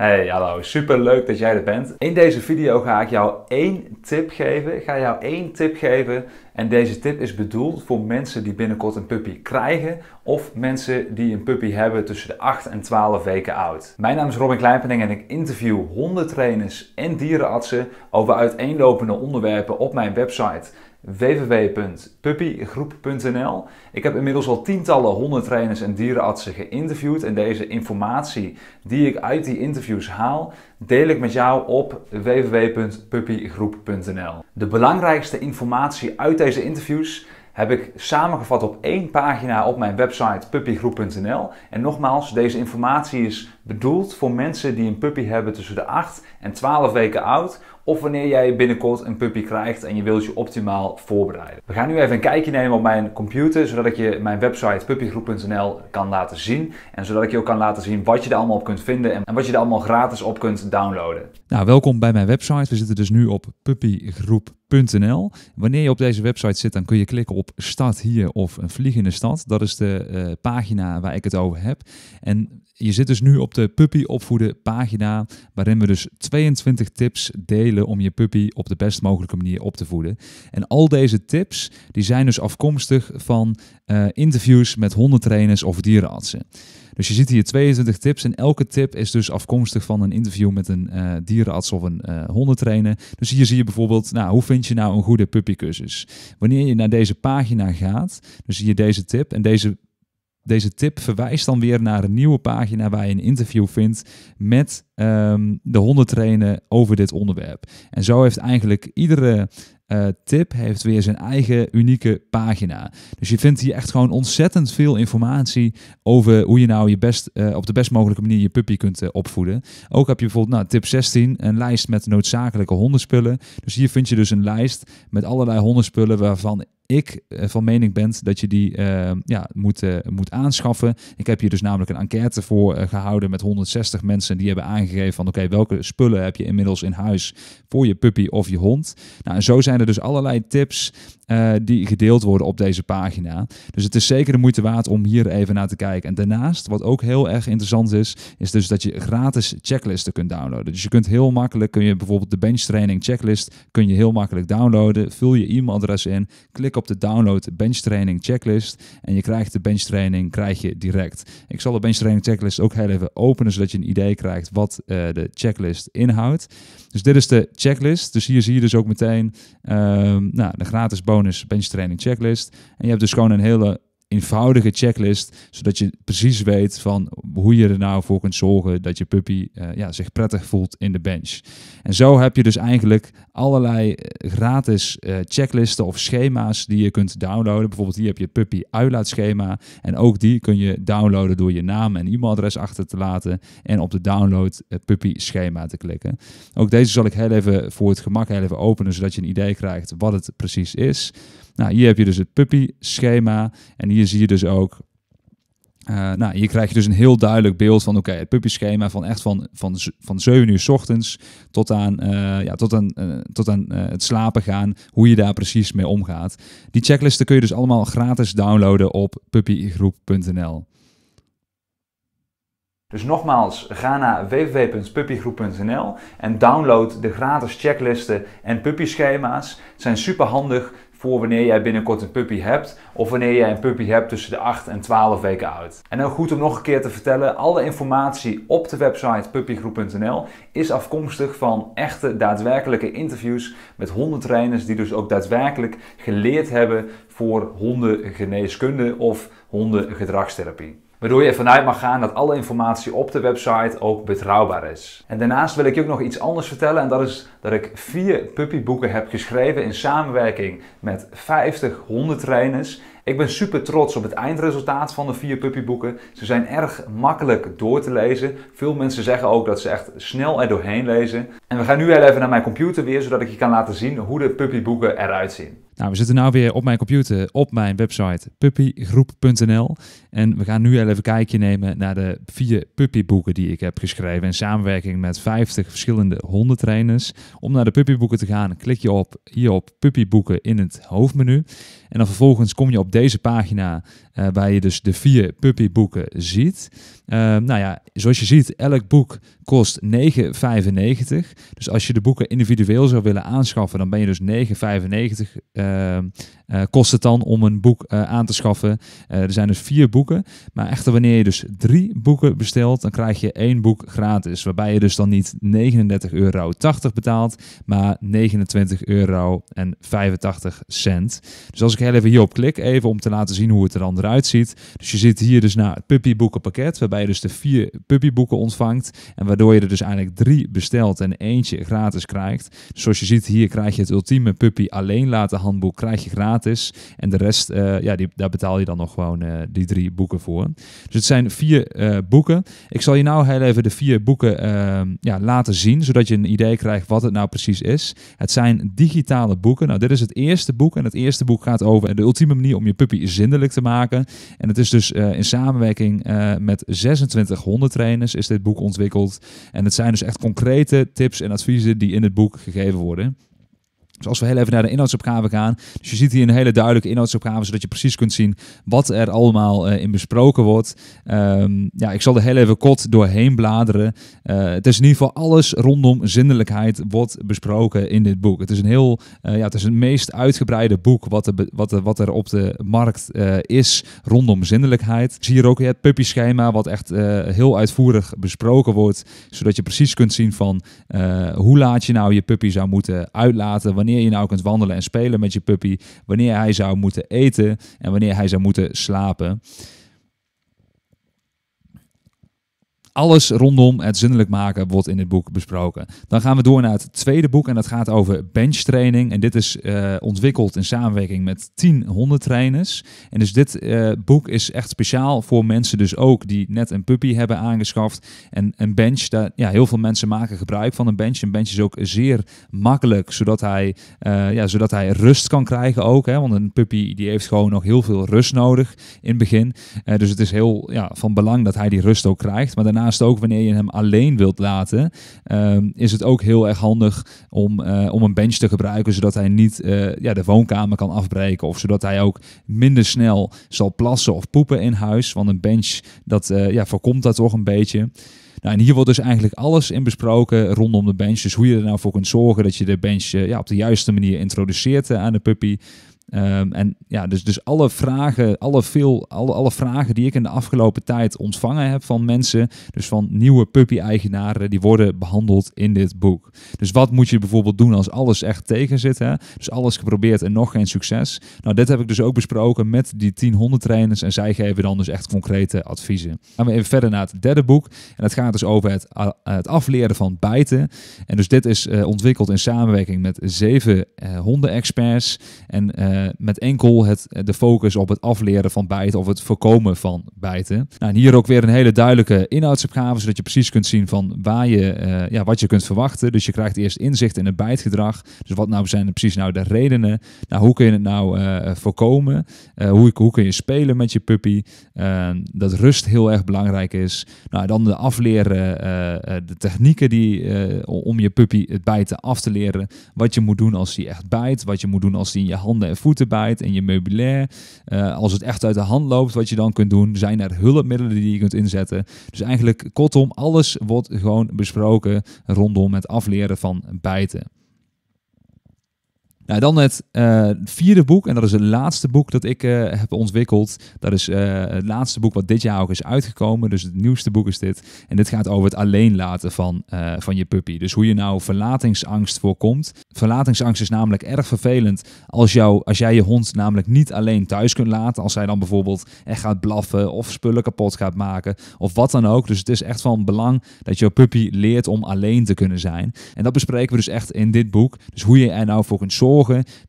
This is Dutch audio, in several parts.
Hey, hallo. Super leuk dat jij er bent. In deze video ga ik jou één tip geven. Ik ga jou één tip geven. En deze tip is bedoeld voor mensen die binnenkort een puppy krijgen. Of mensen die een puppy hebben tussen de 8 en 12 weken oud. Mijn naam is Robin Kleinpening en ik interview hondentrainers en dierenartsen over uiteenlopende onderwerpen op mijn website www.puppygroep.nl. Ik heb inmiddels al tientallen hondentrainers en dierenartsen geïnterviewd en deze informatie die ik uit die interviews haal, deel ik met jou op www.puppygroep.nl. De belangrijkste informatie uit deze interviews heb ik samengevat op één pagina op mijn website puppygroep.nl. En nogmaals, deze informatie is bedoeld voor mensen die een puppy hebben tussen de 8 en 12 weken oud, of wanneer jij binnenkort een puppy krijgt en je wilt je optimaal voorbereiden. We gaan nu even een kijkje nemen op mijn computer, zodat ik je mijn website puppygroep.nl kan laten zien. En zodat ik je ook kan laten zien wat je daar allemaal op kunt vinden en wat je er allemaal gratis op kunt downloaden. Nou, welkom bij mijn website. We zitten dus nu op puppygroep.nl. Wanneer je op deze website zit, dan kun je klikken op Start hier of een vliegende stad. Dat is de eh, pagina waar ik het over heb. En je zit dus nu op de Puppy Opvoeden pagina, waarin we dus 22 tips delen om je puppy op de best mogelijke manier op te voeden. En al deze tips die zijn dus afkomstig van eh, interviews met hondentrainers of dierenartsen. Dus je ziet hier 22 tips en elke tip is dus afkomstig van een interview met een eh, dierenarts of een eh, hondentrainer. Dus hier zie je bijvoorbeeld, nou, hoe vind je nou een goede puppycursus? Wanneer je naar deze pagina gaat, dan zie je deze tip en deze deze tip verwijst dan weer naar een nieuwe pagina waar je een interview vindt met um, de hondentrainer over dit onderwerp. En zo heeft eigenlijk iedere eh, tip heeft weer zijn eigen unieke pagina. Dus je vindt hier echt gewoon ontzettend veel informatie over hoe je nou je best, eh, op de best mogelijke manier je puppy kunt eh, opvoeden. Ook heb je bijvoorbeeld nou, tip 16, een lijst met noodzakelijke hondenspullen. Dus hier vind je dus een lijst met allerlei hondenspullen waarvan ik eh, van mening ben dat je die ehm, ja, moet, eh, moet aanschaffen. Ik heb hier dus namelijk een enquête voor eh, gehouden met 160 mensen die hebben aangegeven van oké, welke spullen heb je inmiddels in huis voor je puppy of je hond. Nou, en zo zijn er dus allerlei tips uh, die gedeeld worden op deze pagina. Dus het is zeker de moeite waard om hier even naar te kijken. En daarnaast, wat ook heel erg interessant is, is dus dat je gratis checklisten kunt downloaden. Dus je kunt heel makkelijk, kun je bijvoorbeeld de bench training checklist, kun je heel makkelijk downloaden. Vul je e-mailadres in, klik op de download bench training checklist en je krijgt de bench training krijg je direct. Ik zal de bench training checklist ook heel even openen, zodat je een idee krijgt wat eh, de checklist inhoudt. Dus dit is de checklist. Dus hier zie je dus ook meteen ehm, nou, de gratis bonus bonus bench training checklist. En je hebt dus gewoon een hele eenvoudige checklist, zodat je precies weet van hoe je er nou voor kunt zorgen dat je puppy eh, ja, zich prettig voelt in de bench. En zo heb je dus eigenlijk allerlei eh, gratis eh, checklisten of schema's die je kunt downloaden. Bijvoorbeeld hier heb je puppy uitlaatschema en ook die kun je downloaden door je naam en e-mailadres achter te laten en op de download puppy schema te klikken. Ook deze zal ik heel even voor het gemak heel even openen, zodat je een idee krijgt wat het precies is. Nou, hier heb je dus het puppy-schema. En hier zie je dus ook eh, nou, hier krijg je dus een heel duidelijk beeld van oké, okay, het schema van echt van, van, van 7 uur s ochtends tot aan, eh, ja, tot aan, eh, tot aan het slapen gaan, hoe je daar precies mee omgaat. Die checklisten kun je dus allemaal gratis downloaden op puppygroep.nl. Dus nogmaals, ga naar www.puppygroep.nl en download de gratis checklisten en schema's. Het zijn super handig, voor wanneer jij binnenkort een puppy hebt of wanneer jij een puppy hebt tussen de 8 en 12 weken oud. En dan goed om nog een keer te vertellen, alle informatie op de website puppygroep.nl is afkomstig van echte daadwerkelijke interviews met hondentrainers die dus ook daadwerkelijk geleerd hebben voor hondengeneeskunde of hondengedragstherapie waardoor je ervan uit mag gaan dat alle informatie op de website ook betrouwbaar is. En daarnaast wil ik je ook nog iets anders vertellen en dat is dat ik vier puppyboeken heb geschreven in samenwerking met 50 hondentrainers ik ben super trots op het eindresultaat van de vier puppyboeken. Ze zijn erg makkelijk door te lezen. Veel mensen zeggen ook dat ze echt snel er doorheen lezen. En we gaan nu heel even naar mijn computer weer, zodat ik je kan laten zien hoe de puppyboeken eruit zien. Nou, we zitten nu weer op mijn computer, op mijn website puppygroep.nl. En we gaan nu even een kijkje nemen naar de vier puppyboeken die ik heb geschreven. In samenwerking met 50 verschillende hondentrainers. Om naar de puppyboeken te gaan, klik je op, hier op puppyboeken in het hoofdmenu. En dan vervolgens kom je op deze pagina eh, waar je dus de vier puppyboeken ziet. Ehm, nou ja, zoals je ziet, elk boek kost 9,95. Dus als je de boeken individueel zou willen aanschaffen, dan ben je dus 9,95 uh, ehm, eh, kost het dan om een boek eh, aan te schaffen. er zijn dus vier boeken. Maar echter, wanneer je dus drie boeken bestelt, dan krijg je één boek gratis. Waarbij je dus dan niet 39,80 betaalt, maar 29,85. euro cent. Dus als ik heel even hierop klik, even om te laten zien hoe het er dan eruit ziet. Dus je ziet hier dus naar het puppyboekenpakket, waarbij je dus de vier puppyboeken ontvangt. En waardoor je er dus eigenlijk drie bestelt en eentje gratis krijgt. Dus zoals je ziet hier krijg je het ultieme puppy alleen laten handboek, krijg je gratis. En de rest, eh, ja, die, daar betaal je dan nog gewoon eh, die drie boeken voor. Dus het zijn vier eh, boeken. Ik zal je nou heel even de vier boeken ehm, ja, laten zien, zodat je een idee krijgt wat het nou precies is. Het zijn digitale boeken. Nou, dit is het eerste boek en het eerste boek gaat over de ultieme manier om je je puppy zindelijk te maken. En het is dus eh, in samenwerking eh, met 26 hondentrainers is dit boek ontwikkeld. En het zijn dus echt concrete tips en adviezen die in het boek gegeven worden. Dus als we heel even naar de inhoudsopgave gaan. Dus je ziet hier een hele duidelijke inhoudsopgave, zodat je precies kunt zien wat er allemaal eh, in besproken wordt. Ehm, ja, ik zal er heel even kort doorheen bladeren. Eh, het is in ieder geval alles rondom zindelijkheid wordt besproken in dit boek. Het is een heel, eh, ja, het is het meest uitgebreide boek wat er, wat er, wat er op de markt is rondom zindelijkheid. Zie hier ook het puppyschema wat echt heel uitvoerig besproken wordt, zodat je precies kunt zien van hoe laat je nou je puppy zou moeten uitlaten, wanneer wanneer je nou kunt wandelen en spelen met je puppy, wanneer hij zou moeten eten en wanneer hij zou moeten slapen. alles rondom het zinnelijk maken wordt in dit boek besproken. Dan gaan we door naar het tweede boek en dat gaat over benchtraining. En dit is eh, ontwikkeld in samenwerking met 10 hondentrainers. En dus dit eh, boek is echt speciaal voor mensen dus ook die net een puppy hebben aangeschaft. En een bench, daar, ja, heel veel mensen maken gebruik van een bench. Een bench is ook zeer makkelijk, zodat hij, eh, ja, zodat hij rust kan krijgen ook. Hè? Want een puppy die heeft gewoon nog heel veel rust nodig in het begin. dus het is heel ja, van belang dat hij die rust ook krijgt. Maar daarna daarnaast ook wanneer je hem alleen wilt laten, ehm, is het ook heel erg handig om, eh, om een bench te gebruiken, zodat hij niet eh, ja, de woonkamer kan afbreken. Of zodat hij ook minder snel zal plassen of poepen in huis. Want een bench, dat eh, ja, voorkomt dat toch een beetje. Nou, en hier wordt dus eigenlijk alles in besproken rondom de bench. Dus hoe je er nou voor kunt zorgen dat je de bench ja, op de juiste manier introduceert aan de puppy. Ehm, en ja, dus, dus alle vragen, alle, veel, alle, alle vragen die ik in de afgelopen tijd ontvangen heb van mensen, dus van nieuwe puppy-eigenaren, die worden behandeld in dit boek. Dus wat moet je bijvoorbeeld doen als alles echt tegen zit? Hè? Dus alles geprobeerd en nog geen succes. Nou, dit heb ik dus ook besproken met die 1000 trainers en zij geven dan dus echt concrete adviezen. Gaan we even verder naar het derde boek. En dat gaat dus over het, het afleren van bijten. En dus dit is eh, ontwikkeld in samenwerking met zeven uh, hondenexperts en eh, eh, met enkel het, eh, de focus op het afleren van bijten of het voorkomen van bijten. Nou, en hier ook weer een hele duidelijke inhoudsopgave, zodat je precies kunt zien van waar je, eh, ja, wat je kunt verwachten. Dus je krijgt eerst inzicht in het bijtgedrag. Dus wat nou zijn er precies nou de redenen? Nou, hoe kun je het nou voorkomen? hoe, hoe kun je spelen met je puppy? Ehm, dat rust heel erg belangrijk is. Nou, dan de afleren, de technieken die, om je puppy het bijten af te leren. Wat je moet doen als hij echt bijt. Wat je moet doen als hij in je handen en voeten bijt en je meubilair. Eh, als het echt uit de hand loopt, wat je dan kunt doen, zijn er hulpmiddelen die je kunt inzetten. Dus eigenlijk kortom, alles wordt gewoon besproken rondom het afleren van bijten. Nou, dan het eh, vierde boek, en dat is het laatste boek dat ik uh, heb ontwikkeld. Dat is eh, het laatste boek wat dit jaar ook is uitgekomen. Dus het nieuwste boek is dit. En dit gaat over het alleen laten van, van je puppy. Dus hoe je nou verlatingsangst voorkomt. Verlatingsangst is namelijk erg vervelend als, jou, als jij je hond namelijk niet alleen thuis kunt laten. Als zij dan bijvoorbeeld echt gaat blaffen of spullen kapot gaat maken of wat dan ook. Dus het is echt van belang dat jouw puppy leert om alleen te kunnen zijn. En dat bespreken we dus echt in dit boek. Dus hoe je er nou voor kunt zorgen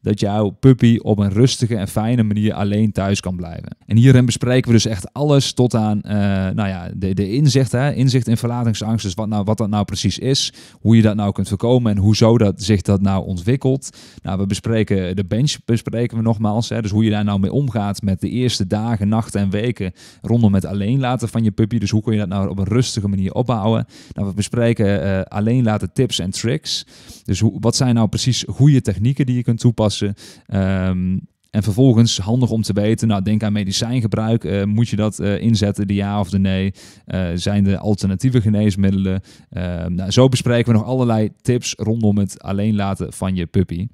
dat jouw puppy op een rustige en fijne manier alleen thuis kan blijven. En hierin bespreken we dus echt alles tot aan eh, nou ja, de, de inzicht, hè, in verlatingsangst, dus wat, nou, wat dat nou precies is, hoe je dat nou kunt voorkomen en hoezo dat, zich dat nou ontwikkelt. Nou, we bespreken de bench, bespreken we nogmaals, hè, dus hoe je daar nou mee omgaat met de eerste dagen, nachten en weken rondom het alleen laten van je puppy. Dus hoe kun je dat nou op een rustige manier opbouwen? Nou, we bespreken uh, alleen laten tips en tricks. Dus hoe, wat zijn nou precies goede technieken die je je kunt toepassen. Ehm, en vervolgens handig om te weten, nou denk aan medicijngebruik, eh, moet je dat eh, inzetten, de ja of de nee? Uh, zijn er alternatieve geneesmiddelen? Ehm, nou, zo bespreken we nog allerlei tips rondom het alleen laten van je puppy.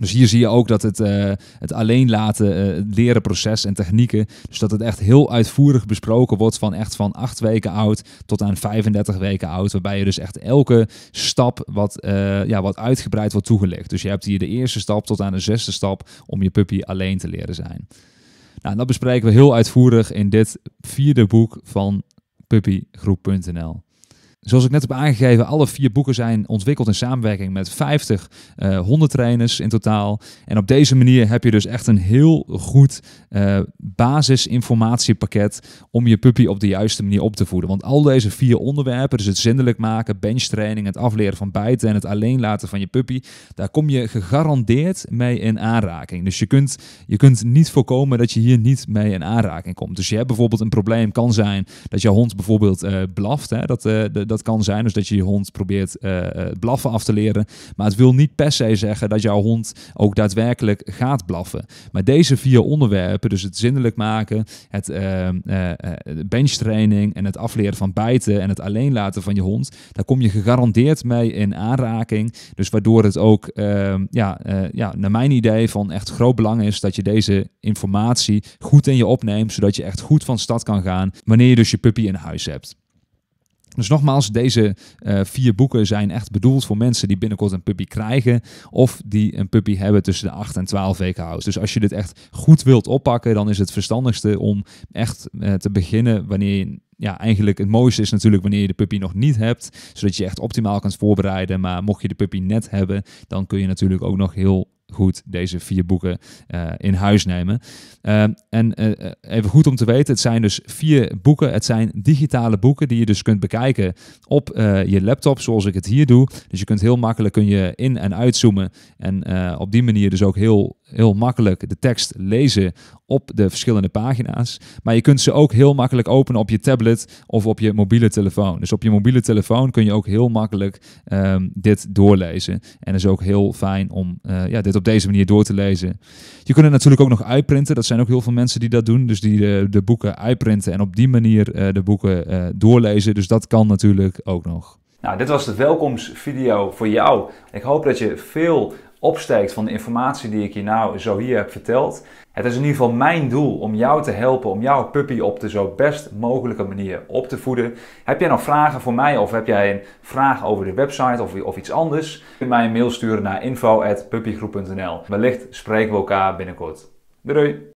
Dus hier zie je ook dat het, eh, het alleen laten uh, leren proces en technieken, dus dat het echt heel uitvoerig besproken wordt van echt van acht weken oud tot aan 35 weken oud, waarbij je dus echt elke stap wat, eh, ja, wat uitgebreid wordt toegelicht. Dus je hebt hier de eerste stap tot aan de zesde stap om je puppy alleen te leren zijn. Nou, dat bespreken we heel uitvoerig in dit vierde boek van puppygroep.nl. Zoals ik net heb aangegeven, alle vier boeken zijn ontwikkeld in samenwerking met 50 uh, eh, hondentrainers in totaal. En op deze manier heb je dus echt een heel goed eh, basisinformatiepakket om je puppy op de juiste manier op te voeden. Want al deze vier onderwerpen, dus het zindelijk maken, benchtraining, het afleren van bijten en het alleen laten van je puppy, daar kom je gegarandeerd mee in aanraking. Dus je kunt, je kunt niet voorkomen dat je hier niet mee in aanraking komt. Dus je hebt bijvoorbeeld een probleem, kan zijn dat je hond bijvoorbeeld uh, blaft, hè, dat de dat kan zijn dus dat je je hond probeert uh, blaffen af te leren. Maar het wil niet per se zeggen dat jouw hond ook daadwerkelijk gaat blaffen. Maar deze vier onderwerpen, dus het zinnelijk maken, het eh, benchtraining en het afleren van bijten en het alleen laten van je hond, daar kom je gegarandeerd mee in aanraking. Dus waardoor het ook, ehm, ja, ja, naar mijn idee, van echt groot belang is dat je deze informatie goed in je opneemt, zodat je echt goed van stad kan gaan wanneer je dus je puppy in huis hebt. Dus nogmaals, deze eh, vier boeken zijn echt bedoeld voor mensen die binnenkort een puppy krijgen of die een puppy hebben tussen de 8 en 12 weken oud. Dus als je dit echt goed wilt oppakken, dan is het verstandigste om echt eh, te beginnen wanneer je ja, eigenlijk het mooiste is natuurlijk wanneer je de puppy nog niet hebt, zodat je echt optimaal kunt voorbereiden. Maar mocht je de puppy net hebben, dan kun je natuurlijk ook nog heel goed deze vier boeken eh, in huis nemen. Ehm, en eh, eh, even goed om te weten, het zijn dus vier boeken. Het zijn digitale boeken die je dus kunt bekijken op je laptop, zoals ik het hier doe. Dus je kunt heel makkelijk kun je in- en uitzoomen. En op die manier dus ook heel heel makkelijk de tekst lezen op de verschillende pagina's. Maar je kunt ze ook heel makkelijk openen op je tablet of op je mobiele telefoon. Dus op je mobiele telefoon kun je ook heel makkelijk ehm, dit doorlezen. En is ook heel fijn om eh, ja, dit op deze manier door te lezen. Je kunt het natuurlijk ook nog uitprinten. Dat zijn ook heel veel mensen die dat doen. Dus die de, eh, de boeken uitprinten en op die manier eh, de boeken doorlezen. Dus dat kan natuurlijk ook nog. Nou, dit was de welkomstvideo voor jou. Ik hoop dat je veel opsteekt van de informatie die ik je nou zo hier heb verteld. Het is in ieder geval mijn doel om jou te helpen om jouw puppy op de zo best mogelijke manier op te voeden. Heb jij nog vragen voor mij of heb jij een vraag over de website of, of iets anders? Kun mij een mail sturen naar info.puppygroep.nl. Wellicht spreken we elkaar binnenkort. Doei doei!